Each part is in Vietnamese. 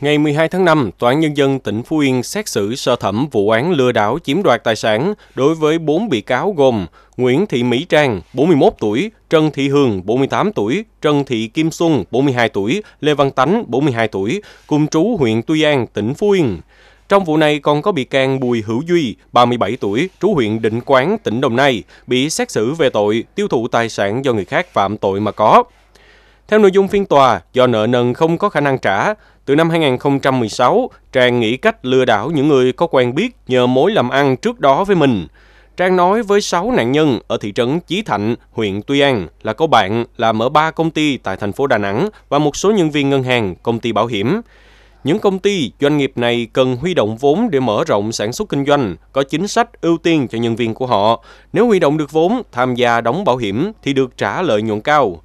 Ngày 12 tháng 5, Tòa án Nhân dân tỉnh Phú Yên xét xử sơ thẩm vụ án lừa đảo chiếm đoạt tài sản đối với 4 bị cáo gồm Nguyễn Thị Mỹ Trang, 41 tuổi, Trần Thị Hường, 48 tuổi, Trần Thị Kim Xuân, 42 tuổi, Lê Văn Tánh, 42 tuổi, cùng trú huyện Tuy An, tỉnh Phú Yên. Trong vụ này còn có bị can Bùi Hữu Duy, 37 tuổi, trú huyện Định Quán, tỉnh Đồng Nai, bị xét xử về tội tiêu thụ tài sản do người khác phạm tội mà có. Theo nội dung phiên tòa, do nợ nần không có khả năng trả, từ năm 2016, Trang nghĩ cách lừa đảo những người có quen biết nhờ mối làm ăn trước đó với mình. Trang nói với 6 nạn nhân ở thị trấn Chí Thạnh, huyện Tuy An là có bạn làm mở 3 công ty tại thành phố Đà Nẵng và một số nhân viên ngân hàng, công ty bảo hiểm. Những công ty, doanh nghiệp này cần huy động vốn để mở rộng sản xuất kinh doanh, có chính sách ưu tiên cho nhân viên của họ. Nếu huy động được vốn, tham gia đóng bảo hiểm thì được trả lợi nhuận cao.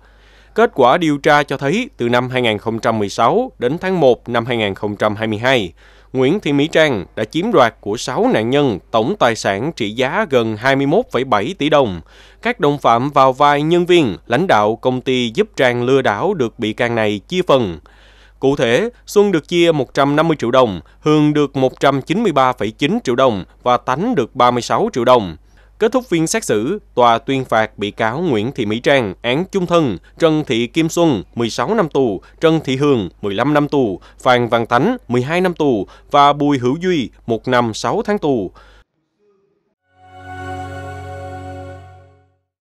Kết quả điều tra cho thấy từ năm 2016 đến tháng 1 năm 2022, Nguyễn Thị Mỹ Trang đã chiếm đoạt của 6 nạn nhân tổng tài sản trị giá gần 21,7 tỷ đồng. Các đồng phạm vào vai nhân viên, lãnh đạo công ty giúp Trang lừa đảo được bị can này chia phần. Cụ thể, Xuân được chia 150 triệu đồng, Hương được 193,9 triệu đồng và Tánh được 36 triệu đồng. Kết thúc phiên xét xử, tòa tuyên phạt bị cáo Nguyễn Thị Mỹ Trang án chung thân, Trần Thị Kim Xuân 16 năm tù, Trần Thị Hương 15 năm tù, Phan Văn Tánh 12 năm tù và Bùi Hữu Duy 1 năm 6 tháng tù.